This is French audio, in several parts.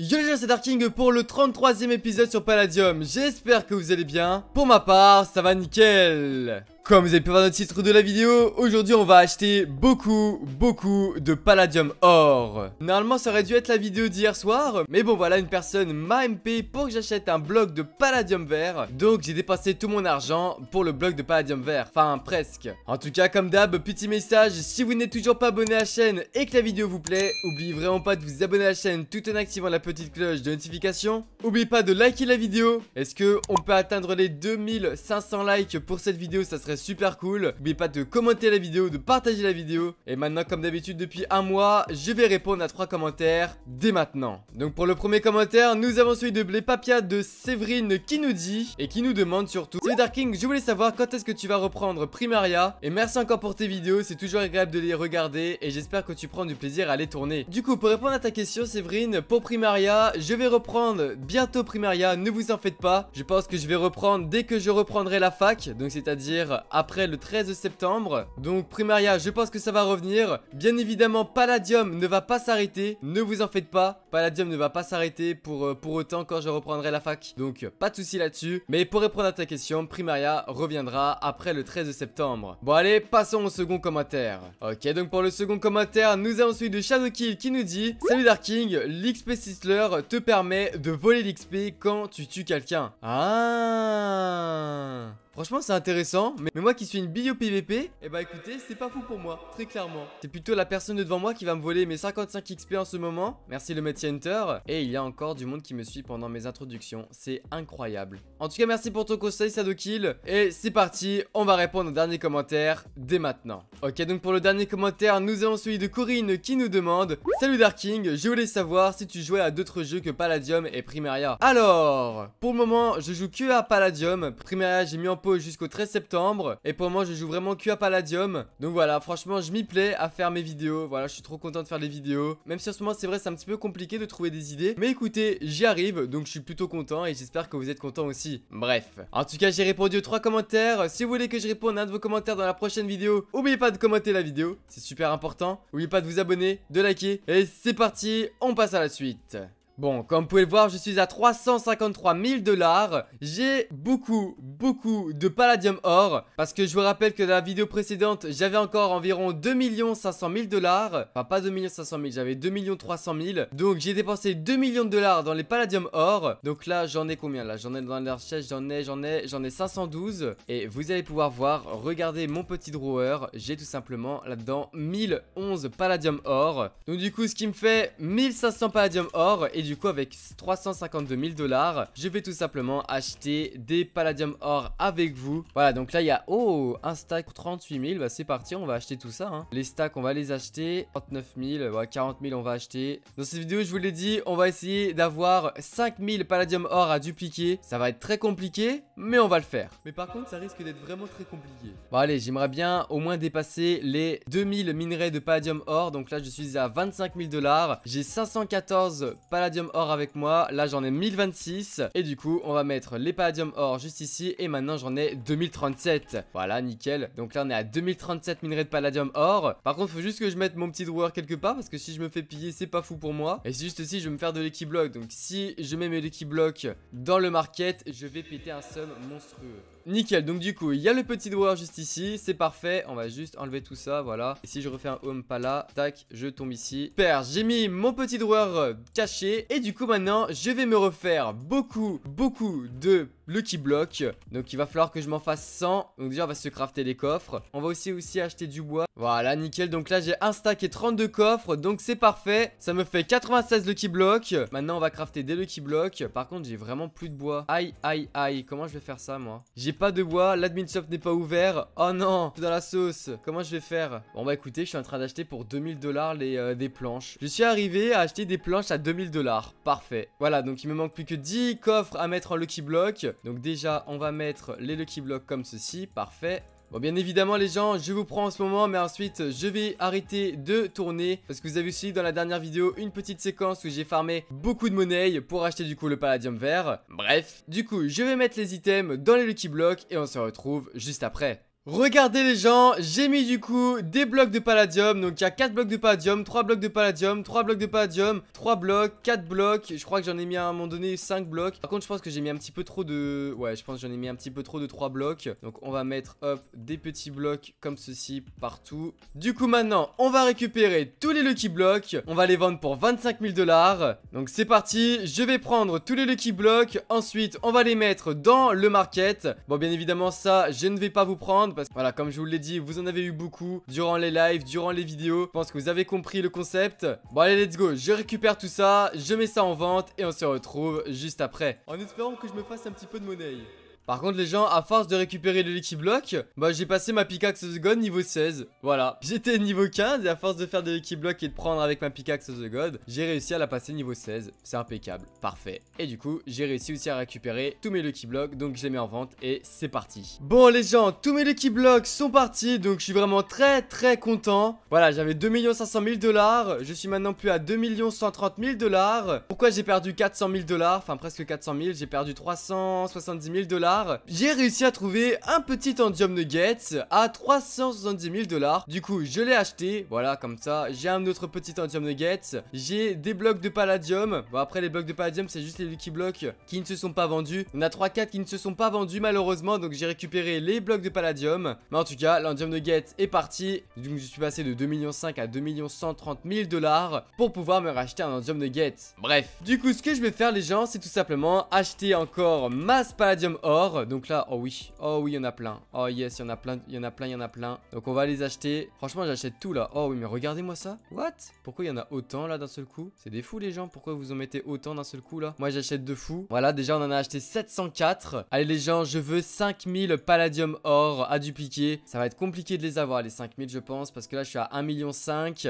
Yo les gens c'est Darking pour le 33ème épisode sur Palladium, j'espère que vous allez bien, pour ma part ça va nickel comme vous avez pu voir dans le titre de la vidéo, aujourd'hui on va acheter beaucoup, beaucoup de palladium or. Normalement ça aurait dû être la vidéo d'hier soir, mais bon voilà, une personne m'a MP pour que j'achète un bloc de palladium vert. Donc j'ai dépensé tout mon argent pour le bloc de palladium vert, enfin presque. En tout cas comme d'hab, petit message, si vous n'êtes toujours pas abonné à la chaîne et que la vidéo vous plaît, oubliez vraiment pas de vous abonner à la chaîne tout en activant la petite cloche de notification. Oubliez pas de liker la vidéo, est-ce que on peut atteindre les 2500 likes pour cette vidéo, ça serait super cool. N'oubliez pas de commenter la vidéo, de partager la vidéo. Et maintenant, comme d'habitude, depuis un mois, je vais répondre à trois commentaires dès maintenant. Donc pour le premier commentaire, nous avons celui de Blé Papia de Séverine qui nous dit et qui nous demande surtout Dark Darking, je voulais savoir quand est-ce que tu vas reprendre Primaria. Et merci encore pour tes vidéos, c'est toujours agréable de les regarder et j'espère que tu prends du plaisir à les tourner. Du coup, pour répondre à ta question, Séverine, pour Primaria, je vais reprendre bientôt Primaria, ne vous en faites pas. Je pense que je vais reprendre dès que je reprendrai la fac, donc c'est-à-dire après le 13 septembre. Donc Primaria, je pense que ça va revenir. Bien évidemment, Palladium ne va pas s'arrêter. Ne vous en faites pas. Palladium ne va pas s'arrêter pour, euh, pour autant quand je reprendrai la fac. Donc pas de souci là-dessus. Mais pour répondre à ta question, Primaria reviendra après le 13 septembre. Bon allez, passons au second commentaire. Ok, donc pour le second commentaire, nous avons celui de Shadowkill qui nous dit Salut Dark King, l'XP Sizzler te permet de voler l'XP quand tu tues quelqu'un. Ah Franchement, c'est intéressant, mais, moi qui suis une bio PVP, Et eh bah ben, écoutez, c'est pas fou pour moi, très clairement. C'est plutôt la personne devant moi qui va me voler mes 55 XP en ce moment. Merci le métier Hunter. Et il y a encore du monde qui me suit pendant mes introductions, c'est incroyable. En tout cas, merci pour ton conseil, Sadokil, Et c'est parti, on va répondre aux derniers commentaires dès maintenant. Ok, donc pour le dernier commentaire, nous avons celui de Corinne qui nous demande « Salut Darking, je voulais savoir si tu jouais à d'autres jeux que Palladium et Primaria. » Alors, pour le moment, je joue que à Palladium. Primaria, j'ai mis en jusqu'au 13 septembre. Et pour moi je joue vraiment que à Palladium. Donc voilà, franchement, je m'y plais à faire mes vidéos. Voilà, je suis trop content de faire des vidéos. Même si en ce moment, c'est vrai, c'est un petit peu compliqué de trouver des idées. Mais écoutez, j'y arrive, donc je suis plutôt content et j'espère que vous êtes content aussi. Bref. En tout cas, j'ai répondu aux trois commentaires. Si vous voulez que je réponde à un de vos commentaires dans la prochaine vidéo, Oubliez pas de commenter la vidéo. C'est super important. N'oubliez pas de vous abonner, de liker. Et c'est parti, on passe à la suite. Bon, comme vous pouvez le voir, je suis à 353 000 dollars. J'ai beaucoup, beaucoup de palladium or. Parce que je vous rappelle que dans la vidéo précédente, j'avais encore environ 2 500 000 dollars. Enfin, pas 2 500 000, j'avais 2 300 000. Donc, j'ai dépensé 2 millions de dollars dans les palladium or. Donc là, j'en ai combien là J'en ai dans la recherche, j'en ai, j'en ai, j'en ai 512. Et vous allez pouvoir voir, regardez mon petit drawer. J'ai tout simplement là-dedans 1011 palladium or. Donc du coup, ce qui me fait 1500 palladium or. Et du coup avec 352 000 dollars, je vais tout simplement acheter des palladium or avec vous. Voilà, donc là il y a, oh, un stack 38 000, bah, c'est parti, on va acheter tout ça. Hein. Les stacks, on va les acheter, 39 000, bah, 40 000 on va acheter. Dans cette vidéo, je vous l'ai dit, on va essayer d'avoir 5000 palladium or à dupliquer. Ça va être très compliqué, mais on va le faire. Mais par contre, ça risque d'être vraiment très compliqué. Bon allez, j'aimerais bien au moins dépasser les 2000 minerais de palladium or. Donc là, je suis à 25 000 dollars. J'ai 514 palladium or avec moi. Là, j'en ai 1026. Et du coup, on va mettre les palladium or juste ici. Et maintenant, j'en ai 2037. Voilà, nickel. Donc là, on est à 2037 minerais de palladium or. Par contre, faut juste que je mette mon petit drawer quelque part. Parce que si je me fais piller, c'est pas fou pour moi. Et juste ici, je vais me faire de l'équiblock Donc si je mets mes l'equi dans le market, je vais péter un somme monstrueux nickel. Donc du coup, il y a le petit drawer juste ici. C'est parfait. On va juste enlever tout ça, voilà. Et si je refais un home pas là, tac, je tombe ici. Super, j'ai mis mon petit drawer euh, caché. Et du coup, maintenant, je vais me refaire beaucoup, beaucoup de Lucky block. bloque. Donc il va falloir que je m'en fasse 100. Donc déjà on va se crafter les coffres. On va aussi aussi acheter du bois. Voilà, nickel. Donc là j'ai un stack et 32 coffres. Donc c'est parfait. Ça me fait 96 lucky blocks. Maintenant on va crafter des lucky blocks. Par contre j'ai vraiment plus de bois. Aïe, aïe, aïe. Comment je vais faire ça moi J'ai pas de bois. L'admin shop n'est pas ouvert. Oh non, je suis dans la sauce. Comment je vais faire Bon bah écoutez, je suis en train d'acheter pour 2000 dollars euh, des planches. Je suis arrivé à acheter des planches à 2000 dollars. Parfait. Voilà, donc il me manque plus que 10 coffres à mettre en lucky block. Donc déjà, on va mettre les Lucky Blocks comme ceci. Parfait. Bon bien évidemment les gens je vous prends en ce moment mais ensuite je vais arrêter de tourner parce que vous avez aussi dans la dernière vidéo une petite séquence où j'ai farmé beaucoup de monnaie pour acheter du coup le palladium vert. Bref, du coup je vais mettre les items dans les lucky blocks et on se retrouve juste après. Regardez les gens, j'ai mis du coup des blocs de palladium, donc il y a 4 blocs de palladium, 3 blocs de palladium, 3 blocs de palladium, 3 blocs, 4 blocs, je crois que j'en ai mis à un moment donné 5 blocs. Par contre je pense que j'ai mis un petit peu trop de... Ouais je pense que j'en ai mis un petit peu trop de 3 blocs. Donc on va mettre hop des petits blocs comme ceci partout. Du coup maintenant on va récupérer tous les lucky blocks, on va les vendre pour 25 000 dollars. Donc c'est parti, je vais prendre tous les lucky blocks, ensuite on va les mettre dans le market. Bon bien évidemment ça je ne vais pas vous prendre voilà, comme je vous l'ai dit, vous en avez eu beaucoup durant les lives, durant les vidéos. Je pense que vous avez compris le concept. Bon allez, let's go. Je récupère tout ça, je mets ça en vente et on se retrouve juste après. En espérant que je me fasse un petit peu de monnaie. Par contre les gens, à force de récupérer le Lucky Block, bah j'ai passé ma pickaxe the God niveau 16. Voilà, j'étais niveau 15 et à force de faire des Lucky Blocks et de prendre avec ma pickaxe the God, j'ai réussi à la passer niveau 16. C'est impeccable, parfait. Et du coup, j'ai réussi aussi à récupérer tous mes Lucky Blocks, donc je les mets en vente et c'est parti. Bon les gens, tous mes Lucky Blocks sont partis, donc je suis vraiment très très content. Voilà, j'avais 2 500 000 dollars, je suis maintenant plus à 2 130 000 dollars. Pourquoi j'ai perdu 400 000 dollars, enfin presque 400 000, j'ai perdu 370 000 dollars j'ai réussi à trouver un petit Endium Nugget à 370 000 dollars. Du coup, je l'ai acheté. Voilà, comme ça, j'ai un autre petit Endium Nugget. J'ai des blocs de Palladium. Bon, après, les blocs de Palladium, c'est juste les Lucky Blocks qui ne se sont pas vendus. On a 3-4 qui ne se sont pas vendus, malheureusement. Donc, j'ai récupéré les blocs de Palladium. Mais en tout cas, l'Endium Nugget est parti. Donc, je suis passé de 2,5 millions à 2 000 dollars pour pouvoir me racheter un Endium Nugget. Bref. Du coup, ce que je vais faire, les gens, c'est tout simplement acheter encore masse Palladium Or donc là, oh oui, oh oui, il y en a plein. Oh yes, il y en a plein, il y en a plein, il y en a plein. Donc on va les acheter. Franchement, j'achète tout là. Oh oui, mais regardez-moi ça. What Pourquoi il y en a autant là d'un seul coup C'est des fous les gens. Pourquoi vous en mettez autant d'un seul coup là Moi, j'achète de fous. Voilà, déjà on en a acheté 704. Allez les gens, je veux 5000 palladium or à dupliquer. Ça va être compliqué de les avoir les 5000 je pense parce que là je suis à 1 million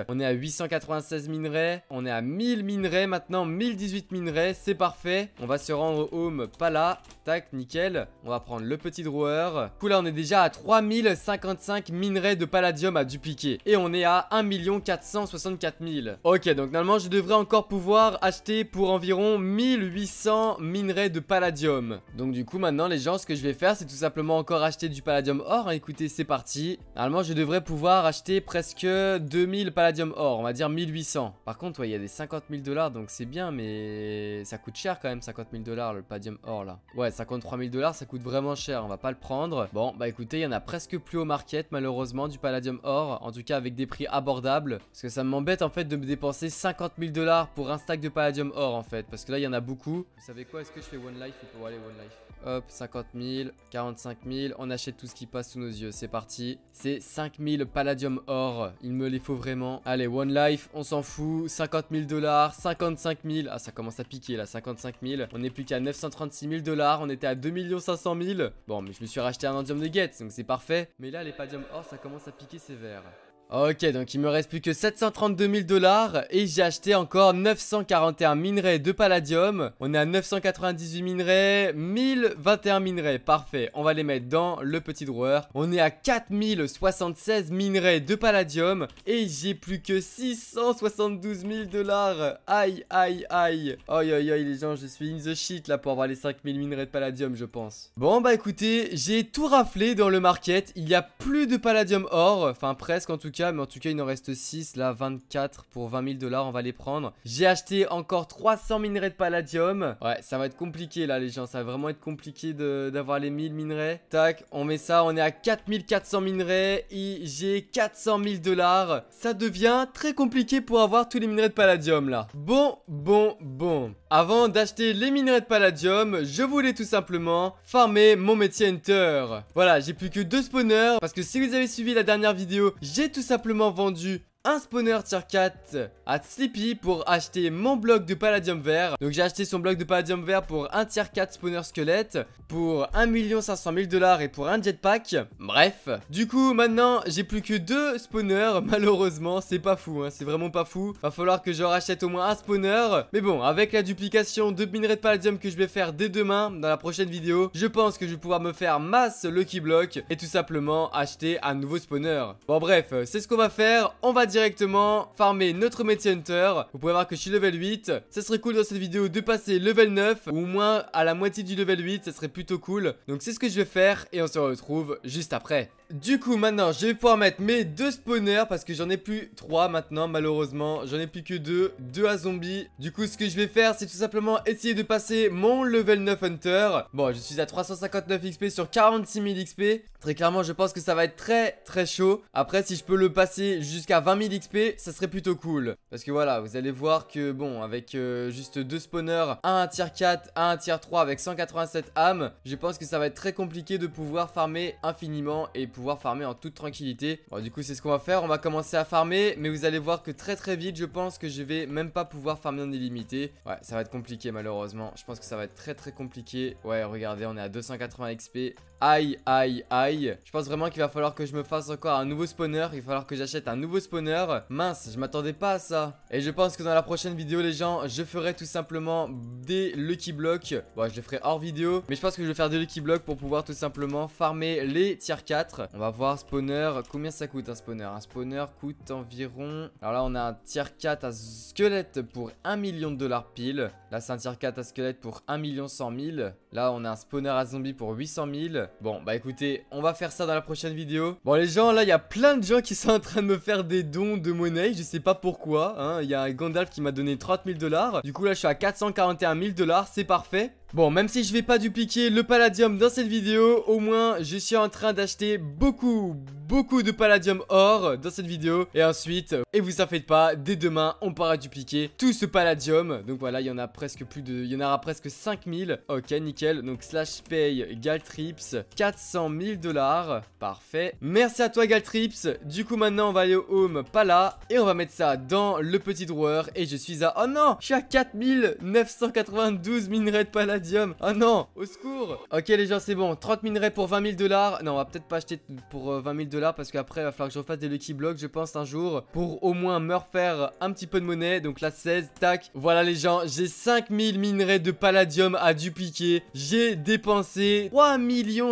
On est à 896 minerais. On est à 1000 minerais maintenant, 1018 minerais, c'est parfait. On va se rendre au home, pala Tac, nickel. On va prendre le petit drawer. Cool, là, on est déjà à 3055 minerais de palladium à dupliquer. Et on est à 1 464 000. Ok, donc normalement, je devrais encore pouvoir acheter pour environ 1800 minerais de palladium. Donc du coup, maintenant, les gens, ce que je vais faire, c'est tout simplement encore acheter du palladium or. Hein, écoutez, c'est parti. Normalement, je devrais pouvoir acheter presque 2000 palladium or. On va dire 1800. Par contre, il y a des 50 000 dollars, donc c'est bien, mais ça coûte cher quand même, 50 000 dollars, le palladium or, là. Ouais, 53 000 dollars, ça coûte vraiment cher, on va pas le prendre. Bon, bah écoutez, il y en a presque plus au market malheureusement du palladium or, en tout cas avec des prix abordables. Parce que ça m'embête en fait de me dépenser 50 000 dollars pour un stack de palladium or en fait, parce que là il y en a beaucoup. Vous savez quoi, est-ce que je fais One Life ou pas One Life Hop, 50 000, 45 000, on achète tout ce qui passe sous nos yeux, c'est parti. C'est 5 000 palladium or, il me les faut vraiment. Allez, One Life, on s'en fout, 50 000 dollars, 55 000, ah ça commence à piquer là, 55 000. On n'est plus qu'à 936 000 dollars, on était à 2 millions 500 000. Bon, mais je me suis racheté un indium guet, donc c'est parfait. Mais là, les padiums or, ça commence à piquer sévère. Ok, donc il me reste plus que 732 000 dollars et j'ai acheté encore 941 minerais de palladium. On est à 998 minerais, 1021 minerais, parfait. On va les mettre dans le petit drawer. On est à 4076 minerais de palladium et j'ai plus que 672 000 dollars. Aïe, aïe, aïe. Aïe, aïe, aïe, les gens, je suis in the shit là pour avoir les 5000 minerais de palladium, je pense. Bon, bah écoutez, j'ai tout raflé dans le market. Il n'y a plus de palladium or, enfin presque en tout cas mais en tout cas, il en reste 6, là, 24 pour 20 000 dollars, on va les prendre. J'ai acheté encore 300 minerais de palladium. Ouais, ça va être compliqué, là, les gens, ça va vraiment être compliqué d'avoir les 1000 minerais. Tac, on met ça, on est à 4400 minerais, et j'ai 400 000 dollars. Ça devient très compliqué pour avoir tous les minerais de palladium, là. Bon, bon, bon. Avant d'acheter les minerais de palladium, je voulais tout simplement farmer mon métier hunter. Voilà, j'ai plus que deux spawners, parce que si vous avez suivi la dernière vidéo, j'ai tout simplement vendu un spawner tier 4 à Sleepy pour acheter mon bloc de palladium vert. Donc j'ai acheté son bloc de palladium vert pour un tier 4 spawner squelette, pour 1 500 000 dollars et pour un jetpack. Bref, du coup maintenant j'ai plus que deux spawners, malheureusement c'est pas fou, hein. c'est vraiment pas fou. Va falloir que je rachète au moins un spawner. Mais bon, avec la duplication de minerai de palladium que je vais faire dès demain dans la prochaine vidéo, je pense que je vais pouvoir me faire masse lucky block et tout simplement acheter un nouveau spawner. Bon bref, c'est ce qu'on va faire, on va dire directement farmer notre métier hunter. Vous pouvez voir que je suis level 8. Ça serait cool dans cette vidéo de passer level 9 ou au moins à la moitié du level 8. Ça serait plutôt cool. Donc c'est ce que je vais faire et on se retrouve juste après. Du coup maintenant je vais pouvoir mettre mes deux spawners parce que j'en ai plus trois maintenant malheureusement J'en ai plus que deux, deux à zombies Du coup ce que je vais faire c'est tout simplement essayer de passer mon level 9 hunter Bon je suis à 359 XP sur 46 000 XP Très clairement, je pense que ça va être très très chaud. Après, si je peux le passer jusqu'à 20 000 XP, ça serait plutôt cool. Parce que voilà, vous allez voir que bon, avec euh, juste deux spawners, un tier 4, un tier 3 avec 187 âmes, je pense que ça va être très compliqué de pouvoir farmer infiniment et pouvoir farmer en toute tranquillité. Bon, du coup, c'est ce qu'on va faire. On va commencer à farmer, mais vous allez voir que très très vite, je pense que je vais même pas pouvoir farmer en illimité. Ouais, ça va être compliqué malheureusement. Je pense que ça va être très très compliqué. Ouais, regardez, on est à 280 XP. Aïe, aïe, aïe je pense vraiment qu'il va falloir que je me fasse encore un nouveau spawner. Il va falloir que j'achète un nouveau spawner. Mince, je m'attendais pas à ça. Et je pense que dans la prochaine vidéo, les gens, je ferai tout simplement des Lucky Blocks. Bon, je le ferai hors vidéo. Mais je pense que je vais faire des Lucky Blocks pour pouvoir tout simplement farmer les tier 4. On va voir spawner. Combien ça coûte un spawner Un spawner coûte environ... Alors là, on a un tier 4 à squelette pour 1 million de dollars pile. Là, c'est un tier 4 à squelette pour 1 million 100 000. Là, on a un spawner à zombie pour 800 000. Bon, bah écoutez, on on va faire ça dans la prochaine vidéo. Bon les gens, là il y a plein de gens qui sont en train de me faire des dons de monnaie, je sais pas pourquoi. Hein. Il y a Gandalf qui m'a donné 30 000 dollars. Du coup là je suis à 441 000 dollars, c'est parfait. Bon, même si je vais pas dupliquer le palladium dans cette vidéo, au moins je suis en train d'acheter beaucoup, beaucoup de palladium or dans cette vidéo. Et ensuite, et vous en faites pas, dès demain, on pourra dupliquer tout ce palladium. Donc voilà, il y en a presque plus de... Il y en aura presque 5000. Ok, nickel. Donc slash pay Galtrips, 400 000 dollars. Parfait. Merci à toi Galtrips. Du coup, maintenant, on va aller au home, pala. Et on va mettre ça dans le petit drawer. Et je suis à... Oh non, je suis à 4992 minerais de palladium palladium. Oh ah non, au secours. Ok les gens, c'est bon. 30 minerais pour 20 000 dollars. Non, on va peut-être pas acheter pour 20 euh, 000 dollars parce qu'après, il va falloir que je refasse des Lucky Blocks, je pense, un jour pour au moins me refaire un petit peu de monnaie. Donc là, 16, tac. Voilà les gens, j'ai 5000 minerais de palladium à dupliquer. J'ai dépensé 3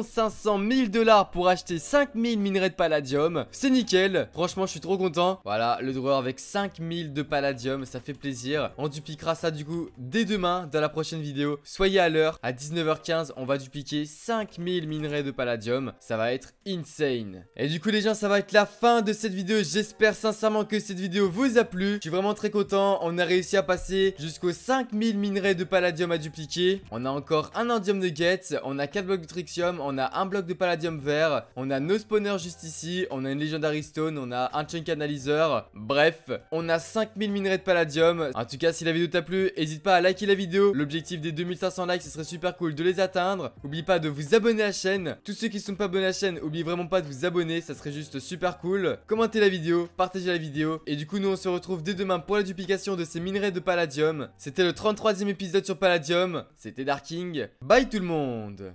500 000 dollars pour acheter 5000 minerais de palladium. C'est nickel. Franchement, je suis trop content. Voilà, le droit avec 5 000 de palladium, ça fait plaisir. On dupliquera ça du coup dès demain dans la prochaine vidéo. Soyez à l'heure, à 19h15, on va dupliquer 5000 minerais de palladium. Ça va être insane. Et du coup les gens, ça va être la fin de cette vidéo. J'espère sincèrement que cette vidéo vous a plu. Je suis vraiment très content. On a réussi à passer jusqu'aux 5000 minerais de palladium à dupliquer. On a encore un indium de get, On a 4 blocs de trixium. On a un bloc de palladium vert. On a nos spawners juste ici. On a une legendary stone. On a un chunk analyzer. Bref, on a 5000 minerais de palladium. En tout cas, si la vidéo t'a plu, n'hésite pas à liker la vidéo. L'objectif des 2500 like, ce serait super cool de les atteindre. N'oubliez pas de vous abonner à la chaîne. Tous ceux qui sont pas abonnés à la chaîne, n'oubliez vraiment pas de vous abonner, ça serait juste super cool. Commentez la vidéo, partagez la vidéo. Et du coup, nous, on se retrouve dès demain pour la duplication de ces minerais de palladium. C'était le 33e épisode sur palladium. C'était Darking. Bye tout le monde